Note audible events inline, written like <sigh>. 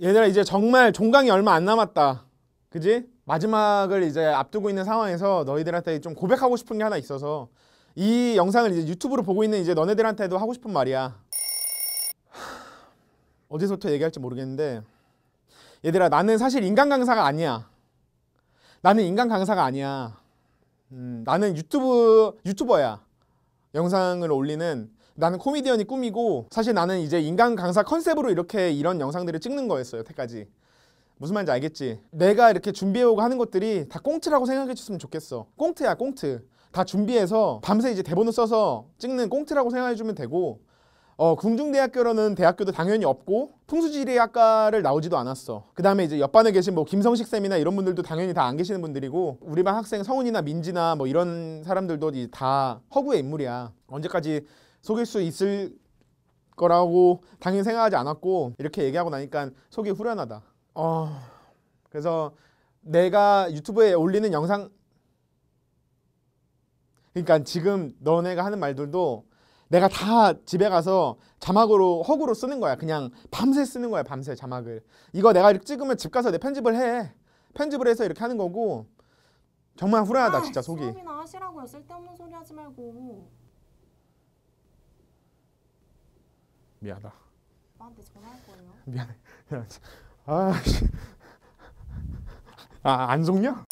얘들아 이제 정말 종강이 얼마 안 남았다. 그지? 마지막을 이제 앞두고 있는 상황에서 너희들한테 좀 고백하고 싶은 게 하나 있어서 이 영상을 이제 유튜브로 보고 있는 이제 너네들한테도 하고 싶은 말이야. <sighs> 어디서부터 얘기할지 모르겠는데 얘들아 나는 사실 인간 강사가 아니야. 나는 인간 강사가 아니야. 음, 나는 유튜브 유튜버야. 영상을 올리는 나는 코미디언이 꿈이고 사실 나는 이제 인간 강사 컨셉으로 이렇게 이런 영상들을 찍는 거였어요 태까지 무슨 말인지 알겠지 내가 이렇게 준비해오고 하는 것들이 다 꽁트라고 생각해 줬으면 좋겠어 꽁트야 꽁트 다 준비해서 밤새 이제 대본을 써서 찍는 꽁트라고 생각해 주면 되고 어, 궁중대학교라는 대학교도 당연히 없고 풍수지리학과를 나오지도 않았어. 그 다음에 이제 옆반에 계신 뭐 김성식 쌤이나 이런 분들도 당연히 다 안 계시는 분들이고 우리 반 학생 성훈이나 민지나 뭐 이런 사람들도 다 허구의 인물이야. 언제까지 속일 수 있을 거라고 당연히 생각하지 않았고 이렇게 얘기하고 나니까 속이 후련하다. 어... 그래서 내가 유튜브에 올리는 영상 그러니까 지금 너네가 하는 말들도 내가 다 집에 가서 자막으로 허구로 쓰는 거야. 그냥 밤새 쓰는 거야. 밤새 자막을. 이거 내가 이렇게 찍으면 집 가서 내 편집을 해. 편집을 해서 이렇게 하는 거고 정말 후련하다 진짜 속이. 수업이나 아, 하시라고요. 쓸데없는 소리 하지 말고. 미안하다. 나한테 전화할 거예요. 미안해. <laughs> 아, 아, 안 속냐?